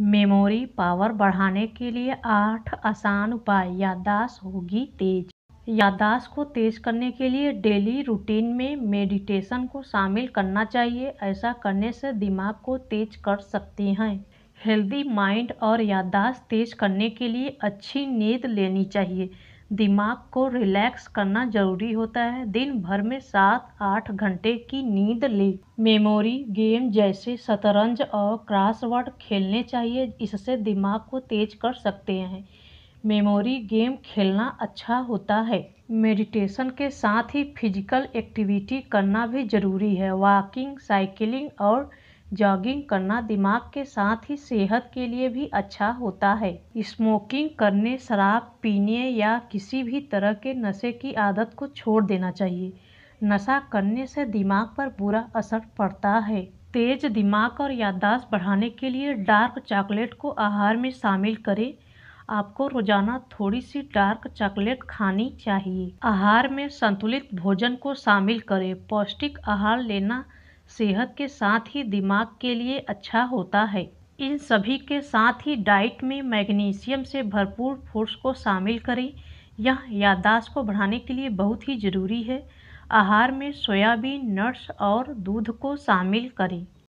memory power बढ़ाने के लिए आठ आसान उपाय याददाश्त होगी तेज याददाश्त को तेज करने के लिए डेली रूटीन में मेडिटेशन को शामिल करना चाहिए ऐसा करने से दिमाग को तेज कर सकते हैं हेल्दी माइंड और याददाश्त तेज करने के लिए अच्छी नींद लेनी चाहिए दिमाग को रिलैक्स करना ज़रूरी होता है दिन भर में सात आठ घंटे की नींद ले मेमोरी गेम जैसे शतरंज और क्रॉसवर्ड खेलने चाहिए इससे दिमाग को तेज कर सकते हैं मेमोरी गेम खेलना अच्छा होता है मेडिटेशन के साथ ही फिजिकल एक्टिविटी करना भी ज़रूरी है वॉकिंग साइकिलिंग और जॉगिंग करना दिमाग के साथ ही सेहत के लिए भी अच्छा होता है स्मोकिंग करने शराब पीने या किसी भी तरह के नशे की आदत को छोड़ देना चाहिए नशा करने से दिमाग पर बुरा असर पड़ता है तेज दिमाग और याददाश्त बढ़ाने के लिए डार्क चॉकलेट को आहार में शामिल करें आपको रोजाना थोड़ी सी डार्क चॉकलेट खानी चाहिए आहार में संतुलित भोजन को शामिल करें पौष्टिक आहार लेना सेहत के साथ ही दिमाग के लिए अच्छा होता है इन सभी के साथ ही डाइट में मैग्नीशियम से भरपूर फूड्स को शामिल करें यह याददाश्त को बढ़ाने के लिए बहुत ही ज़रूरी है आहार में सोयाबीन नट्स और दूध को शामिल करें